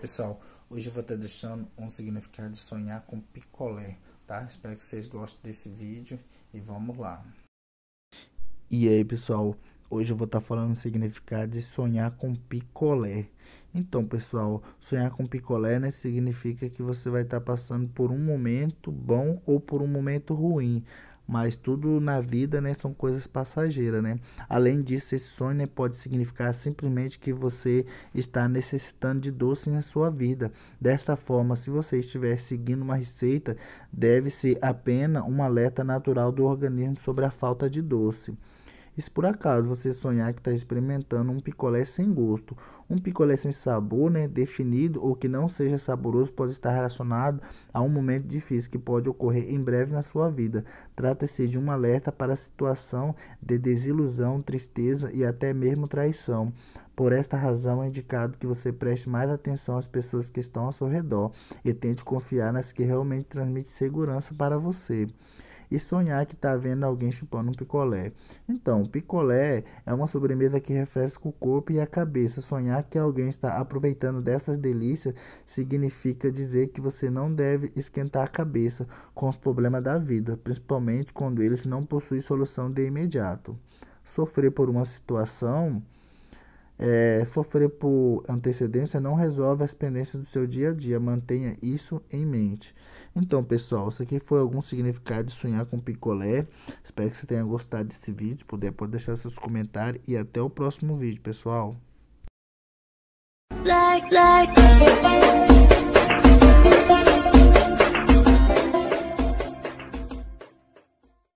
pessoal, hoje eu vou estar deixando um significado de sonhar com picolé, tá? Espero que vocês gostem desse vídeo e vamos lá. E aí pessoal, hoje eu vou estar tá falando o significado de sonhar com picolé. Então pessoal, sonhar com picolé né, significa que você vai estar tá passando por um momento bom ou por um momento ruim mas tudo na vida, né, são coisas passageiras, né? Além disso, esse sonho né, pode significar simplesmente que você está necessitando de doce na sua vida. Desta forma, se você estiver seguindo uma receita, deve ser apenas um alerta natural do organismo sobre a falta de doce. E se por acaso você sonhar que está experimentando um picolé sem gosto, um picolé sem sabor, né, definido ou que não seja saboroso, pode estar relacionado a um momento difícil que pode ocorrer em breve na sua vida. Trata-se de um alerta para a situação de desilusão, tristeza e até mesmo traição. Por esta razão, é indicado que você preste mais atenção às pessoas que estão ao seu redor e tente confiar nas que realmente transmitem segurança para você e sonhar que está vendo alguém chupando um picolé. Então, picolé é uma sobremesa que refresca o corpo e a cabeça. Sonhar que alguém está aproveitando dessas delícias significa dizer que você não deve esquentar a cabeça com os problemas da vida, principalmente quando eles não possuem solução de imediato. Sofrer por uma situação é, sofrer por antecedência não resolve as pendências do seu dia a dia, mantenha isso em mente. Então, pessoal, isso aqui foi algum significado de sonhar com picolé. Espero que você tenha gostado desse vídeo. Puder, pode deixar seus comentários e até o próximo vídeo, pessoal. Like, like.